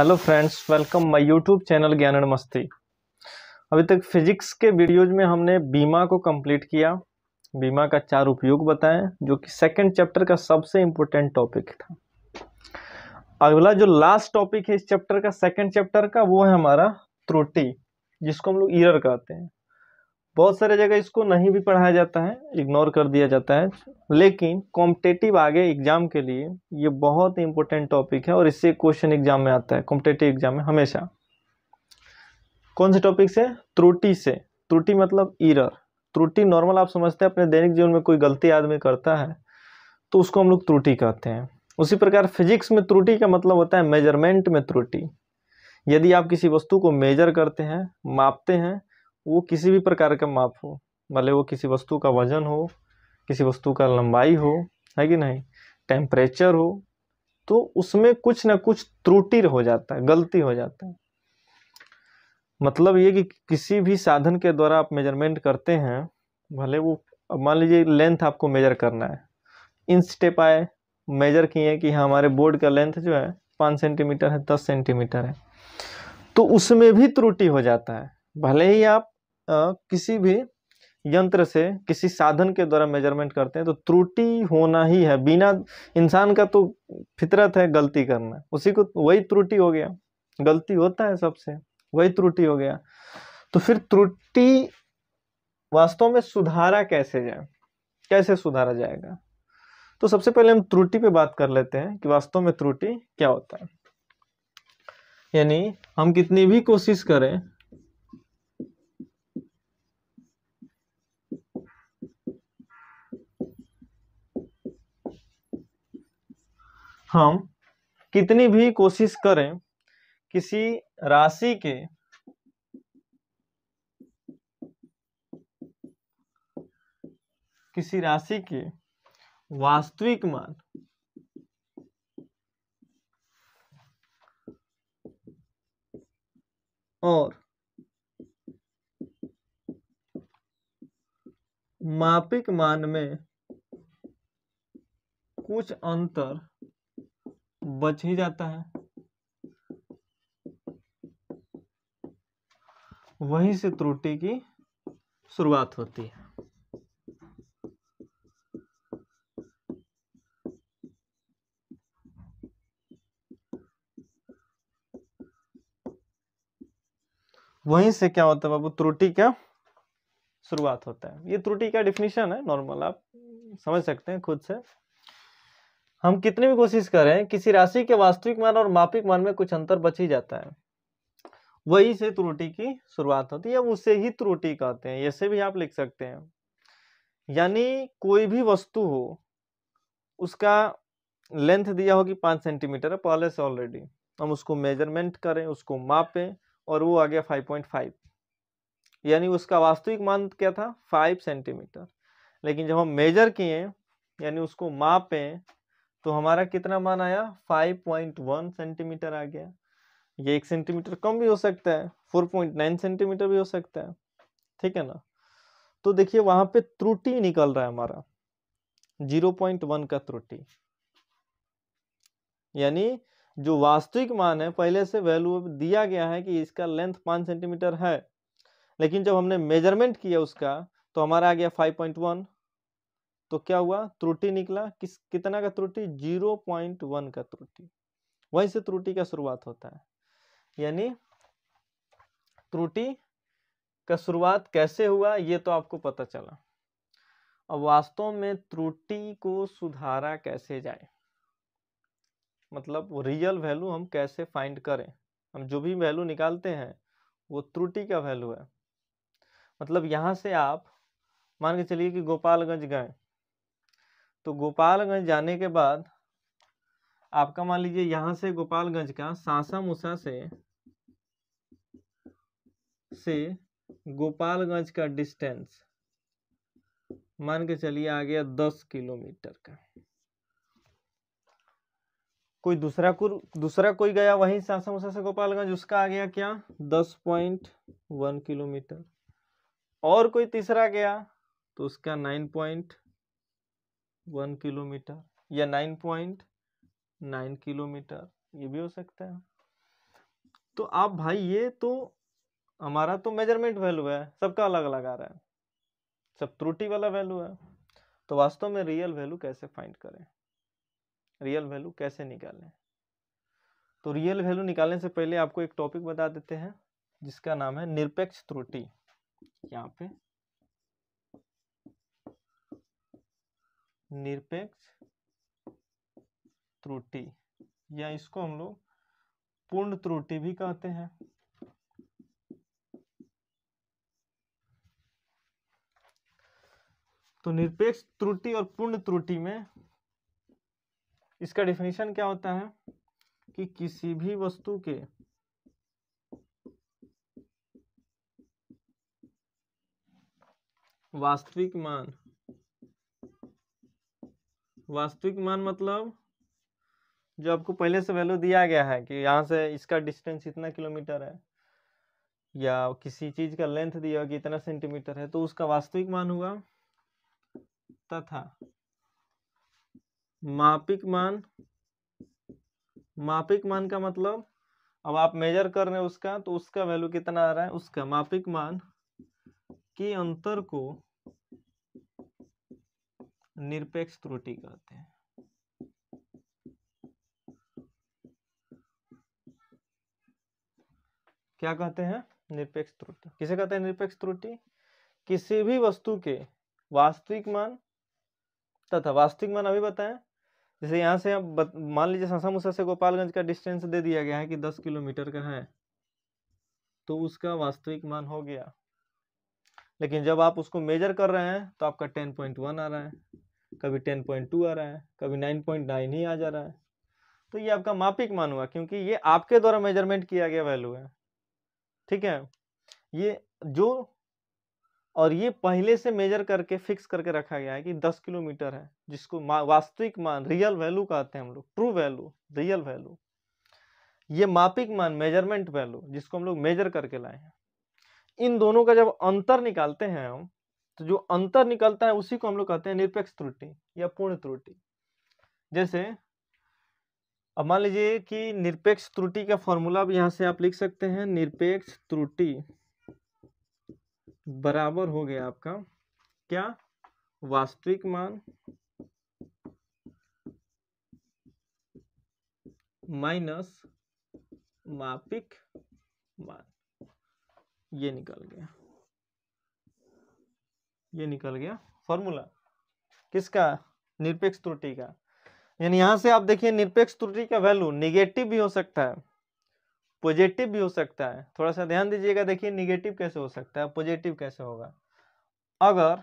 hello friends welcome my YouTube channel Gyan Masti अभी तक physics के वीडियोज में हमने बीमा को कंप्लीट किया बीमा का चार उपयोग बताएं जो कि सेकंड चैप्टर का सबसे इम्पोर्टेंट टॉपिक था अगला जो लास्ट टॉपिक है इस चैप्टर का सेकंड चैप्टर का वो है हमारा त्रुटि जिसको हम लोग ईरर कहते हैं बहुत सारे जगह इसको नहीं भी पढ़ाया जाता है इग्नोर कर दिया जाता है लेकिन कॉम्पिटेटिव आगे एग्जाम के लिए ये बहुत ही इंपॉर्टेंट टॉपिक है और इससे क्वेश्चन एग्जाम में आता है कॉम्पिटेटिव एग्जाम में हमेशा कौन से टॉपिक से त्रुटि से त्रुटि मतलब ईरर त्रुटि नॉर्मल आप समझते हैं अपने दैनिक जीवन में कोई गलती आदमी करता है तो उसको हम लोग त्रुटि कहते हैं उसी प्रकार फिजिक्स में त्रुटि का मतलब होता है मेजरमेंट में त्रुटि यदि आप किसी वस्तु को मेजर करते हैं मापते हैं वो किसी भी प्रकार का माप हो भले वो किसी वस्तु का वजन हो किसी वस्तु का लंबाई हो है कि नहीं टेम्परेचर हो तो उसमें कुछ ना कुछ त्रुटि हो जाता है गलती हो जाता है मतलब ये कि किसी भी साधन के द्वारा आप मेजरमेंट करते हैं भले वो मान लीजिए लेंथ आपको मेजर करना है इन स्टेप आए मेजर किए कि हाँ हमारे बोर्ड का लेंथ जो है पाँच सेंटीमीटर है दस सेंटीमीटर है तो उसमें भी त्रुटि हो जाता है भले ही आप किसी भी यंत्र से किसी साधन के द्वारा मेजरमेंट करते हैं तो त्रुटि होना ही है बिना इंसान का तो फितरत है गलती करना उसी को वही त्रुटि हो गया गलती होता है सबसे वही त्रुटि हो गया तो फिर त्रुटि वास्तव में सुधारा कैसे जाए कैसे सुधारा जाएगा तो सबसे पहले हम त्रुटि पे बात कर लेते हैं कि वास्तव में त्रुटि क्या होता है यानी हम कितनी भी कोशिश करें हम कितनी भी कोशिश करें किसी राशि के किसी राशि के वास्तविक मान और मापिक मान में कुछ अंतर बच ही जाता है वहीं से त्रुटि की शुरुआत होती है वहीं से क्या होता है बाबू त्रुटि का शुरुआत होता है ये त्रुटि का डिफिनेशन है नॉर्मल आप समझ सकते हैं खुद से हम कितनी भी कोशिश करें किसी राशि के वास्तविक मान और मापिक मान में कुछ अंतर बच ही जाता है वही से त्रुटि की शुरुआत होती है उसे ही त्रुटि कहते हैं ऐसे भी आप लिख सकते हैं यानी कोई भी वस्तु हो उसका लेंथ दिया हो कि पाँच सेंटीमीटर है पहले से ऑलरेडी हम उसको मेजरमेंट करें उसको मापें और वो आ गया फाइव पॉइंट फाइव यानी उसका वास्तविक मान क्या था फाइव सेंटीमीटर लेकिन जब हम मेजर किए यानी उसको मापें तो हमारा कितना मान आया 5.1 सेंटीमीटर आ गया ये एक सेंटीमीटर कम भी हो सकता है 4.9 सेंटीमीटर भी हो सकता है ठीक है ना तो देखिए वहां पे त्रुटि निकल रहा है हमारा 0.1 का त्रुटि यानी जो वास्तविक मान है पहले से वैल्यू दिया गया है कि इसका लेंथ पांच सेंटीमीटर है लेकिन जब हमने मेजरमेंट किया उसका तो हमारा आ गया तो क्या हुआ त्रुटि निकला किस कितना का त्रुटि जीरो पॉइंट वन का त्रुटि वहीं से त्रुटि का शुरुआत होता है यानी त्रुटि का शुरुआत कैसे हुआ ये तो आपको पता चला अब वास्तव में त्रुटि को सुधारा कैसे जाए मतलब रियल वैल्यू हम कैसे फाइंड करें हम जो भी वैल्यू निकालते हैं वो त्रुटि का वैल्यू है मतलब यहाँ से आप मान के चलिए कि गोपालगंज गए तो गोपालगंज जाने के बाद आपका मान लीजिए यहां से गोपालगंज का सासा मूसा से से गोपालगंज का डिस्टेंस मान के चलिए आ गया दस किलोमीटर का कोई दूसरा कुर दूसरा कोई गया वहीं सासा मूसा से गोपालगंज उसका आ गया क्या दस पॉइंट वन किलोमीटर और कोई तीसरा गया तो उसका नाइन पॉइंट वन किलोमीटर या नाइन पॉइंट नाइन किलोमीटर ये भी हो सकता है तो आप भाई ये तो हमारा तो मेजरमेंट वैल्यू है सबका अलग अलग आ रहा है सब त्रुटि वाला वैल्यू है तो वास्तव में रियल वैल्यू कैसे फाइंड करें रियल वैल्यू कैसे निकालें तो रियल वैल्यू निकालने से पहले आपको एक टॉपिक बता देते हैं जिसका नाम है निरपेक्ष त्रुटि यहाँ पे निरपेक्ष त्रुटि या इसको हम लोग पूर्ण त्रुटि भी कहते हैं तो निरपेक्ष त्रुटि और पूर्ण त्रुटि में इसका डेफिनेशन क्या होता है कि किसी भी वस्तु के वास्तविक मान वास्तविक मान मतलब जो आपको पहले से वैल्यू दिया गया है कि यहाँ से इसका डिस्टेंस इतना किलोमीटर है या किसी चीज का लेंथ दिया कि इतना सेंटीमीटर है तो उसका वास्तविक मान हुआ तथा मापिक मान मापिक मान का मतलब अब आप मेजर कर रहे हैं उसका तो उसका वैल्यू कितना आ रहा है उसका मापिक मान के अंतर को निरपेक्ष त्रुटि कहते हैं क्या कहते हैं निरपेक्ष त्रुटि किसे कहते हैं निरपेक्ष त्रुटि किसी भी वस्तु के वास्तविक मान तथा वास्तविक मान अभी बताएं जैसे यहां से आप मान लीजिए मुसा से गोपालगंज का डिस्टेंस दे दिया गया है कि दस किलोमीटर का है तो उसका वास्तविक मान हो गया लेकिन जब आप उसको मेजर कर रहे हैं तो आपका टेन पॉइंट वन आ रहा है कभी टेन पॉइंट टू आ रहा है कभी नाइन पॉइंट नाइन ही आ जा रहा है तो ये आपका मापिक मान हुआ क्योंकि ये आपके द्वारा मेजरमेंट किया गया वैल्यू है ठीक है ये जो और ये पहले से मेजर करके फिक्स करके रखा गया है कि 10 किलोमीटर है जिसको वास्तविक मान रियल वैल्यू कहते हैं हम लोग ट्रू वैल्यू रियल वैल्यू ये मापिक मान मेजरमेंट वैल्यू जिसको हम लोग मेजर करके लाए हैं इन दोनों का जब अंतर निकालते हैं हम तो जो अंतर निकलता है उसी को हम लोग कहते हैं निरपेक्ष त्रुटि या पूर्ण त्रुटि जैसे अब मान लीजिए कि निरपेक्ष त्रुटि का फॉर्मूला भी यहां से आप लिख सकते हैं निरपेक्ष त्रुटि बराबर हो गया आपका क्या वास्तविक मान माइनस मापिक मान ये निकल गया ये निकल गया फॉर्मूला किसका निरपेक्ष त्रुटि का यानी यहां से आप देखिए निरपेक्ष त्रुटि का वैल्यू निगेटिव भी हो सकता है पॉजिटिव भी हो सकता है थोड़ा सा ध्यान दीजिएगा देखिए निगेटिव कैसे हो सकता है पॉजिटिव कैसे होगा अगर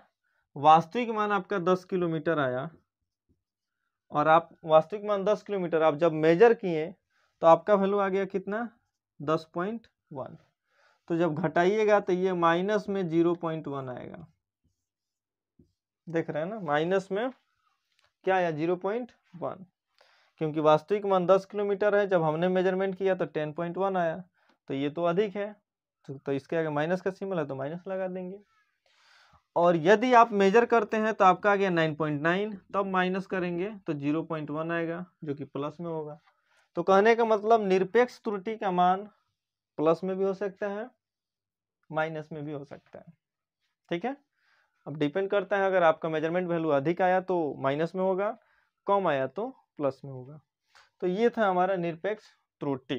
वास्तविक मान आपका दस किलोमीटर आया और आप वास्तविक मान दस किलोमीटर आप जब मेजर किए तो आपका वैल्यू आ गया कितना दस पॉइंट वन तो जब घटाइएगा तो ये माइनस में जीरो पॉइंट वन आएगा देख रहे हैं ना माइनस में क्या आया जीरो पॉइंट वन क्योंकि वास्तविक मान दस किलोमीटर है जब हमने मेजरमेंट किया तो टेन पॉइंट वन आया तो ये तो अधिक है तो, तो इसके आगे माइनस का सिंबल है तो माइनस लगा देंगे और यदि आप मेजर करते हैं तो आपका आ गया नाइन पॉइंट नाइन तब माइनस करेंगे तो जीरो पॉइंट वन आएगा जो कि प्लस में होगा तो कहने का मतलब निरपेक्ष त्रुटि का मान प्लस में भी हो सकता है माइनस में भी हो सकता है ठीक है अब डिपेंड करता है अगर आपका मेजरमेंट वैल्यू अधिक आया तो माइनस में होगा कम आया तो प्लस में होगा तो ये था हमारा निरपेक्ष त्रुटि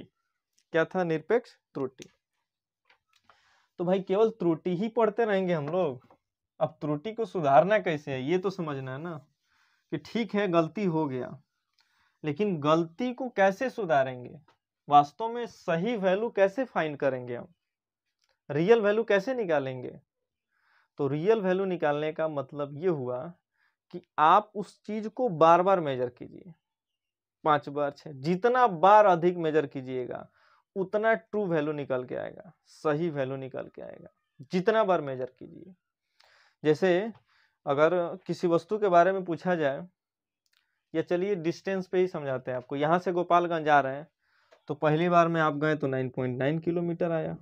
क्या था निरपेक्ष त्रुटि तो भाई केवल त्रुटि ही पढ़ते रहेंगे हम लोग अब त्रुटि को सुधारना कैसे है ये तो समझना है ना कि ठीक है गलती हो गया लेकिन गलती को कैसे सुधारेंगे वास्तव में सही वैल्यू कैसे फाइंड करेंगे हम रियल वैल्यू कैसे निकालेंगे तो रियल वैल्यू निकालने का मतलब ये हुआ कि आप उस चीज को बार बार मेजर कीजिए पांच बार छः जितना बार अधिक मेजर कीजिएगा उतना ट्रू वैल्यू निकल के आएगा सही वैल्यू निकल के आएगा जितना बार मेजर कीजिए जैसे अगर किसी वस्तु के बारे में पूछा जाए या चलिए डिस्टेंस पे ही समझाते हैं आपको यहाँ से गोपालगंज आ रहे हैं तो पहली बार में आप गए तो 9.9 किलोमीटर आया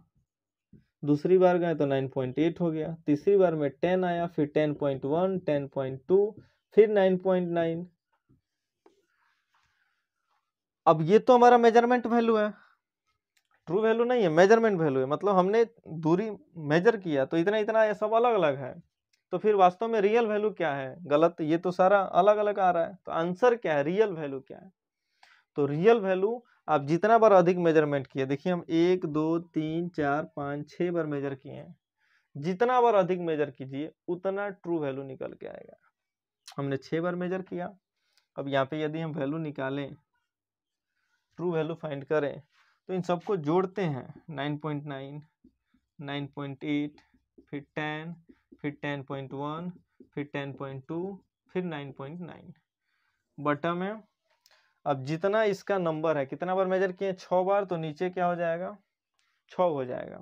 दूसरी बार गए तो 9.8 हो गया तीसरी बार में 10 आया फिर 10.1 10.2 फिर 9.9 अब ये तो हमारा मेजरमेंट वैल्यू है ट्रू वैल्यू नहीं है मेजरमेंट वैल्यू है मतलब हमने दूरी मेजर किया तो इतना इतना ये सब अलग अलग है तो फिर वास्तव में रियल वैल्यू क्या है गलत ये तो सारा अलग अलग आ रहा है तो आंसर क्या है रियल वैल्यू क्या है तो रियल वैल्यू आप जितना बार अधिक मेजरमेंट किए देखिए हम एक दो तीन चार पाँच छः बार मेजर किए हैं जितना बार अधिक मेजर कीजिए उतना ट्रू वैल्यू निकल के आएगा हमने छः बार मेजर किया अब यहाँ पे यदि हम वैल्यू निकालें ट्रू वैल्यू फाइंड करें तो इन सबको जोड़ते हैं nine point nine nine point eight फिर टेन फिर टेन पॉइंट वन फिर टेन पॉइंट टू फिर नाइन पॉइंट नाइन बटम है अब जितना इसका नंबर है कितना बार मेजर किए छ बार तो नीचे क्या हो जाएगा छ हो जाएगा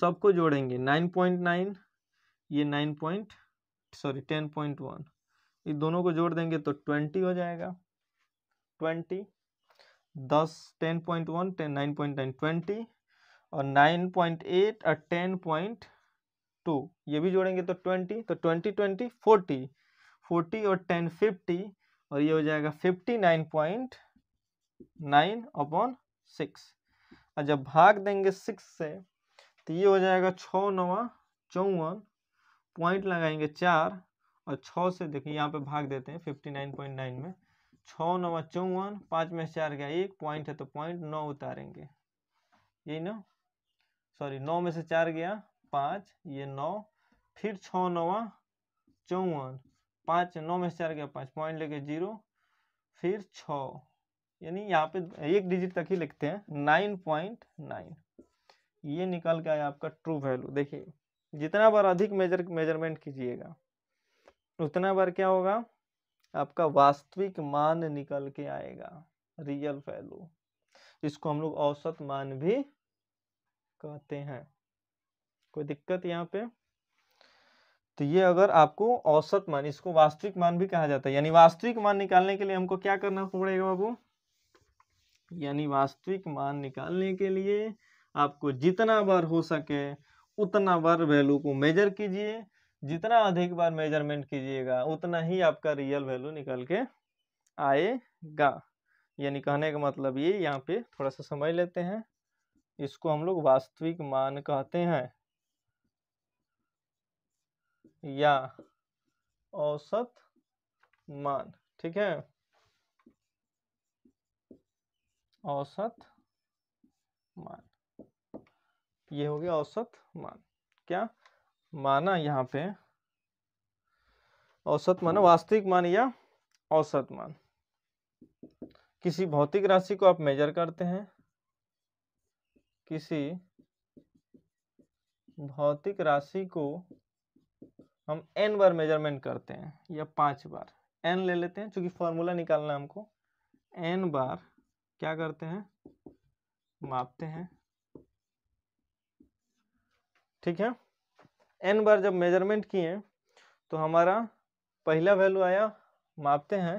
सबको जोड़ेंगे नाइन पॉइंट नाइन ये nine point sorry ten point one ये दोनों को जोड़ देंगे तो ट्वेंटी हो जाएगा ट्वेंटी दस ten point one ten nine point nine twenty और नाइन पॉइंट एट और टेन पॉइंट टू ये भी जोड़ेंगे तो ट्वेंटी तो ट्वेंटी ट्वेंटी फोर्टी फोर्टी और टेन फिफ्टी और ये हो जाएगा fifty nine point nine upon six और जब भाग देंगे सिक्स से तो ये हो जाएगा छ नवा चौवन पॉइंट लगाएंगे चार और छ से देखिए यहाँ पे भाग देते हैं फिफ्टी नाइन पॉइंट नाइन में छ नवा चौवन पाँच में चार गया एक पॉइंट है तो पॉइंट नौ उतारेंगे यही ना सॉरी नौ में से चार गया पाँच ये नौ फिर छ नवा चौवन पाँच नौ में से चार गया पाँच पॉइंट लेके जीरो फिर छ यानी यहाँ पे एक डिजिट तक ही लिखते हैं नाइन पॉइंट नाइन ये निकल के आया आपका ट्रू वैल्यू देखिए जितना बार अधिक मेजर मेजरमेंट कीजिएगा उतना बार क्या होगा आपका वास्तविक मान निकल के आएगा रियल वैल्यू इसको हम लोग औसत मान भी कहते हैं कोई दिक्कत यहाँ पे तो ये अगर आपको औसत मान इसको वास्तविक मान भी कहा जाता है यानी वास्तविक मान निकालने के लिए हमको क्या करना पड़ेगा बाबू यानी वास्तविक मान निकालने के लिए आपको जितना बार हो सके उतना बार वैल्यू को मेजर कीजिए जितना अधिक बार मेजरमेंट कीजिएगा उतना ही आपका रियल वैल्यू निकल के आएगा यानी कहने का मतलब ये यहाँ पे थोड़ा सा समझ लेते हैं इसको हम लोग वास्तविक मान कहते हैं या औसत मान ठीक है औसत मान ये हो गया औसत मान क्या माना यहां पे औसत मान वास्तविक मान या औसत मान किसी भौतिक राशि को आप मेजर करते हैं किसी भौतिक राशि को हम एन बार मेजरमेंट करते हैं या पाँच बार एन ले लेते हैं चूंकि फॉर्मूला निकालना है हमको एन बार क्या करते हैं मापते हैं ठीक है एन बार जब मेजरमेंट किए तो हमारा पहला वैल्यू आया मापते हैं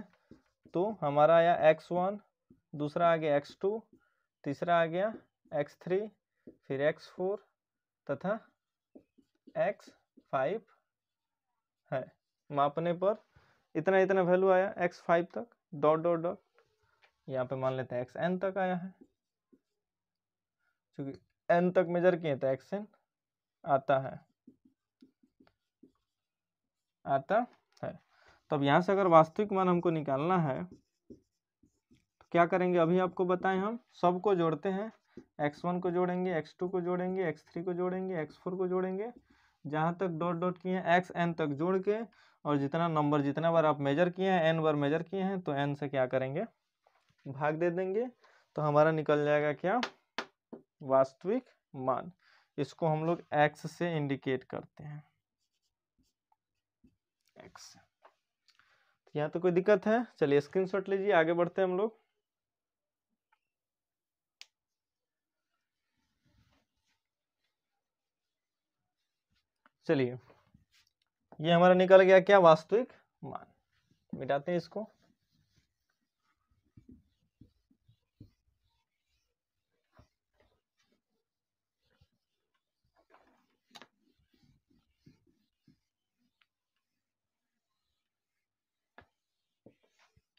तो हमारा आया एक्स वन दूसरा आ गया एक्स टू तीसरा आ गया एक्स थ्री फिर एक्स फोर तथा एक्स फाइव है मापने पर इतना इतना वैल्यू आया एक्स फाइव तक डॉट डॉट डॉट यहाँ पे मान लेते हैं एक्स एन तक आया है क्योंकि एन तक मेजर किए तो एक्स एन आता है आता है तो अब यहाँ से अगर वास्तविक मान हमको निकालना है तो क्या करेंगे अभी आपको बताएं हम सबको जोड़ते हैं एक्स वन को जोड़ेंगे एक्स टू को जोड़ेंगे एक्स थ्री को जोड़ेंगे एक्स फोर को जोड़ेंगे जहाँ तक डॉट डॉट किए हैं एक्स एन तक जोड़ के और जितना नंबर जितना बार आप मेजर किए हैं एन बार मेजर किए हैं तो एन से क्या करेंगे भाग दे देंगे तो हमारा निकल जाएगा क्या वास्तविक मान इसको हम लोग एक्स से इंडिकेट करते हैं एक्स तो यहाँ तो कोई दिक्कत है चलिए स्क्रीनशॉट लीजिए आगे बढ़ते हैं हम लोग चलिए ये हमारा निकल गया क्या वास्तविक मान मिटाते हैं इसको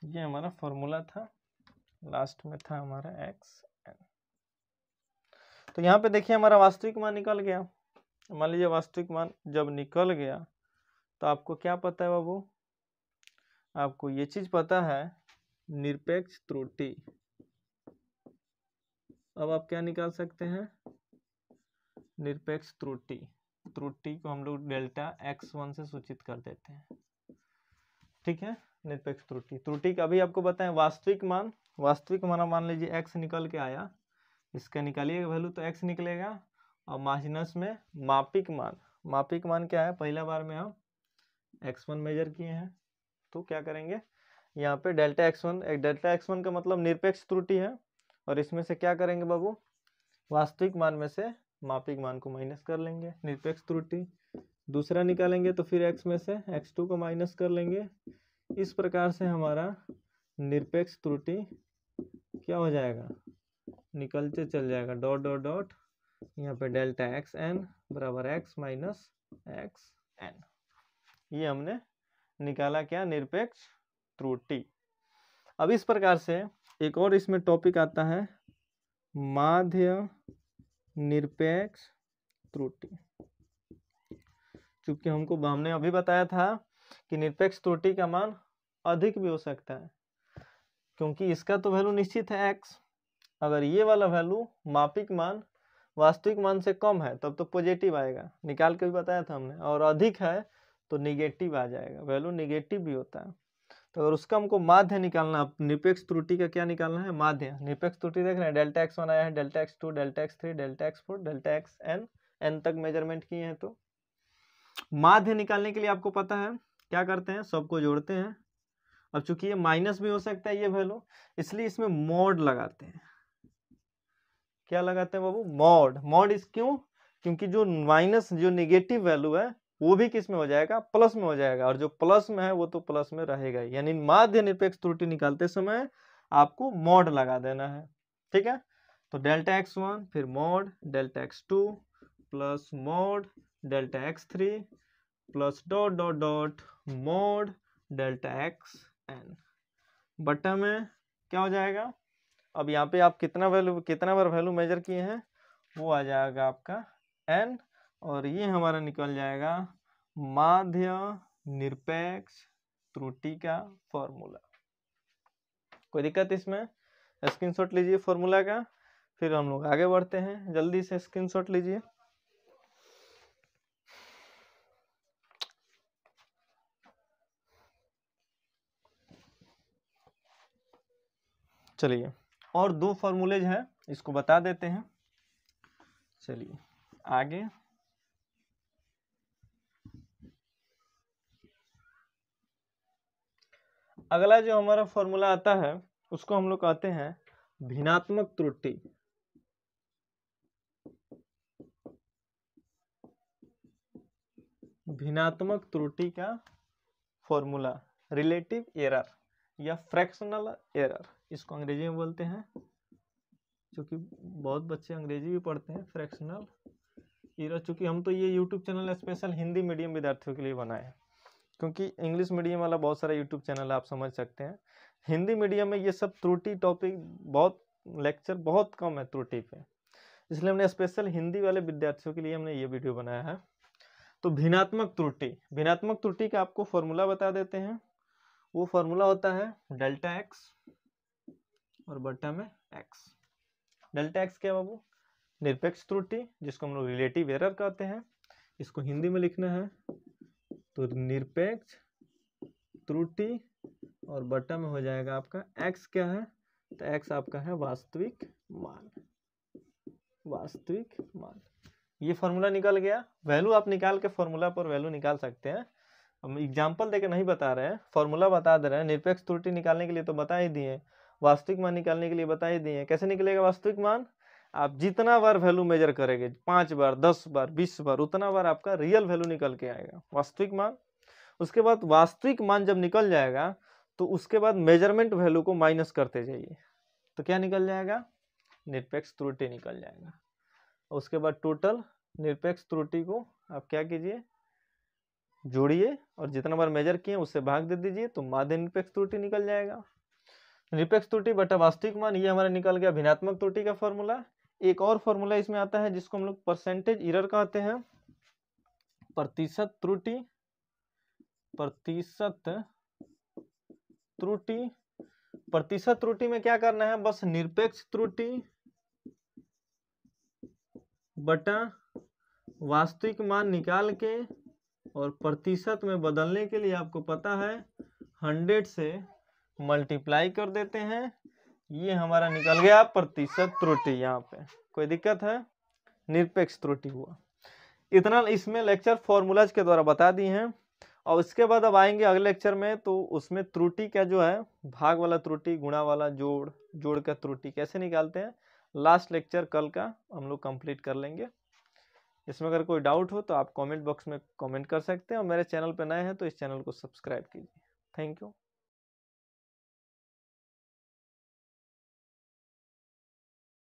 ये हमारा फॉर्मूला था लास्ट में था हमारा एक्स एन तो यहाँ पे देखिए हमारा वास्तविक मान निकल गया मान लीजिए वास्तविक मान जब निकल गया तो आपको क्या पता है बाबू आपको ये चीज पता है निरपेक्ष त्रुटि अब आप क्या निकाल सकते हैं निरपेक्ष त्रुटि त्रुटि को हम लोग डेल्टा एक्स वन से सूचित कर देते हैं ठीक है निरपेक्ष त्रुटि त्रुटि का अभी आपको बताएं वास्तविक मान वास्तविक माना मान लीजिए एक्स निकल के आया इसका निकालिएगा वैल्यू तो एक्स निकलेगा और माइनस में मापिक मान मापिक मान क्या है पहला बार में हम एक्स वन मेजर किए हैं तो क्या करेंगे यहाँ पे डेल्टा एक्स वन एक डेल्टा एक्स वन का मतलब निरपेक्ष त्रुटि है और इसमें से क्या करेंगे बाबू वास्तविक मान में से मापिक मान को माइनस कर लेंगे निरपेक्ष त्रुटि दूसरा निकालेंगे तो फिर एक्स में से एक्स टू को माइनस कर लेंगे इस प्रकार से हमारा निरपेक्ष त्रुटि क्या हो जाएगा निकलते चल जाएगा डॉट डॉट डॉट यहाँ पे डेल्टा एक्स एन बराबर एक्स माइनस एक्स एन ये हमने निकाला क्या निरपेक्ष त्रुटि अब इस प्रकार से एक और इसमें टॉपिक आता है माध्य निरपेक्ष त्रुटि चूंकि हमको हमने अभी बताया था कि निरपेक्ष त्रुटि का मान अधिक भी हो सकता है क्योंकि इसका तो वैल्यू निश्चित है एक्स अगर ये वाला वैल्यू मापिक मान वास्तविक मान से कम है तब तो पॉजिटिव आएगा निकाल के भी बताया था हमने और अधिक है तो निगेटिव आ जाएगा वैल्यू निगेटिव भी होता है तो अगर उसका हमको माध्य निकालना निपेक्ष त्रुटि का क्या निकालना है माध्य निपेक्ष त्रुटि देख रहे हैं डेल्टा एक्स वन आया है delta X two delta X three delta X four delta X N N तक मेजरमेंट किए हैं तो माध्य निकालने के लिए आपको पता है क्या करते हैं सबको जोड़ते हैं अब चूंकि ये माइनस भी हो सकता है ये वैल्यू इसलिए इसमें मोड लगाते हैं क्या लगाते हैं बाबू मॉड मॉड इस क्यों क्योंकि जो माइनस जो निगेटिव वैल्यू है वो भी किस में हो जाएगा प्लस में हो जाएगा और जो प्लस में है वो तो प्लस में रहेगा ही यानी माध्य निरपेक्ष त्रुटि निकालते समय आपको मॉड लगा देना है ठीक है तो डेल्टा एक्स वन फिर mod delta X two plus mod delta X three plus dot dot dot mod delta X N बटा में क्या हो जाएगा अब यहाँ पे आप कितना वैल्यू कितना बार वैल्यू मेजर किए हैं वो आ जाएगा आपका एन और ये हमारा निकल जाएगा माध्य निरपेक्ष त्रुटि का फॉर्मूला कोई दिक्कत इसमें स्क्रीनशॉट लीजिए फॉर्मूला का फिर हम लोग आगे बढ़ते हैं जल्दी से स्क्रीनशॉट लीजिए चलिए और दो फॉर्मूलेज हैं इसको बता देते हैं चलिए आगे अगला जो हमारा फॉर्मूला आता है उसको हम लोग कहते हैं भिनात्मक त्रुटि भिनात्मक त्रुटि का फॉर्मूला रिलेटिव एरर या फ्रैक्शनल एरर इसको अंग्रेजी में बोलते हैं क्योंकि बहुत बच्चे अंग्रेजी भी पढ़ते हैं फ्रैक्शनल ईरा चूँकि हम तो ये YouTube channel special Hindi medium विद्यार्थियों के लिए बनाए हैं क्योंकि इंग्लिश मीडियम वाला बहुत सारा यूट्यूब चैनल आप समझ सकते हैं हिंदी मीडियम में ये सब त्रुटि टॉपिक बहुत लेक्चर बहुत कम है त्रुटि पे इसलिए हमने स्पेशल हिंदी वाले विद्यार्थियों के लिए हमने ये वीडियो बनाया है तो भिनात्मक त्रुटि भिनात्मक त्रुटि का आपको फॉर्मूला बता देते हैं वो फॉर्मूला होता है डेल्टा एक्स और बटा में एक्स डेल्टा एक्स क्या बाबू निरपेक्ष त्रुटि जिसको हम लोग रिलेटिव एरर कहते हैं इसको हिंदी में लिखना है तो निरपेक्ष त्रुटि और बटा में हो जाएगा आपका एक्स क्या है तो एक्स आपका है वास्तविक मान वास्तविक मान ये फॉर्मूला निकल गया वैल्यू आप निकाल के फॉर्मूला पर वैल्यू निकाल सकते हैं हम एग्जाम्पल देकर नहीं बता रहे हैं फॉर्मूला बता दे रहे हैं निरपेक्ष त्रुटि निकालने के लिए तो बता ही दिए वास्तविक मान निकालने के लिए बताए दिए कैसे निकलेगा वास्तविक मान आप जितना बार वैल्यू मेजर करेंगे पाँच बार दस बार बीस बार उतना बार आपका रियल वैल्यू निकल के आएगा वास्तविक मान उसके बाद वास्तविक मान जब निकल जाएगा तो उसके बाद मेजरमेंट वैल्यू को माइनस करते जाइए तो क्या निकल जाएगा निरपेक्ष त्रुटि निकल जाएगा उसके बाद टोटल निरपेक्ष त्रुटि को आप क्या कीजिए जोड़िए और जितना बार मेजर किए उससे भाग दे दीजिए तो माध्य निरपेक्ष त्रुटि निकल जाएगा निरपेक्ष त्रुटि बटा वास्तविक मान ये हमारा निकल गया भिन्नात्मक त्रुटि का फॉर्मूला एक और फॉर्मूला इसमें आता है जिसको हम लोग परसेंटेज इरर कहते हैं प्रतिशत त्रुटि प्रतिशत त्रुटि प्रतिशत त्रुटि में क्या करना है बस निरपेक्ष त्रुटि बटा वास्तविक मान निकाल के और प्रतिशत में बदलने के लिए आपको पता है हंड्रेड से मल्टीप्लाई कर देते हैं ये हमारा निकल गया प्रतिशत त्रुटि यहाँ पे कोई दिक्कत है निरपेक्ष त्रुटि हुआ इतना इसमें लेक्चर फॉर्मूलाज के द्वारा बता दिए हैं और इसके बाद अब आएंगे अगले लेक्चर में तो उसमें त्रुटि का जो है भाग वाला त्रुटि गुणा वाला जोड़ जोड़ का त्रुटि कैसे निकालते हैं लास्ट लेक्चर कल का हम लोग कंप्लीट कर लेंगे इसमें अगर कोई डाउट हो तो आप कमेंट बॉक्स में कमेंट कर सकते हैं और मेरे चैनल पर नए हैं तो इस चैनल को सब्सक्राइब कीजिए थैंक यू